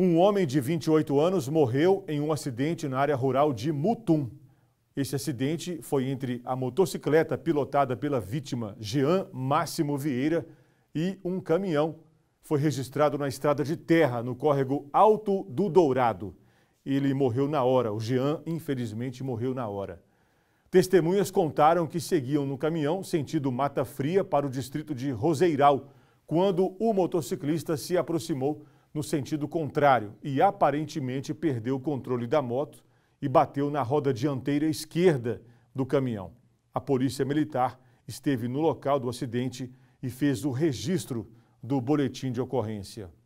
Um homem de 28 anos morreu em um acidente na área rural de Mutum. Esse acidente foi entre a motocicleta pilotada pela vítima Jean Máximo Vieira e um caminhão. Foi registrado na estrada de terra, no córrego Alto do Dourado. Ele morreu na hora. O Jean, infelizmente, morreu na hora. Testemunhas contaram que seguiam no caminhão sentido Mata Fria para o distrito de Roseiral, quando o motociclista se aproximou no sentido contrário e aparentemente perdeu o controle da moto e bateu na roda dianteira esquerda do caminhão. A Polícia Militar esteve no local do acidente e fez o registro do boletim de ocorrência.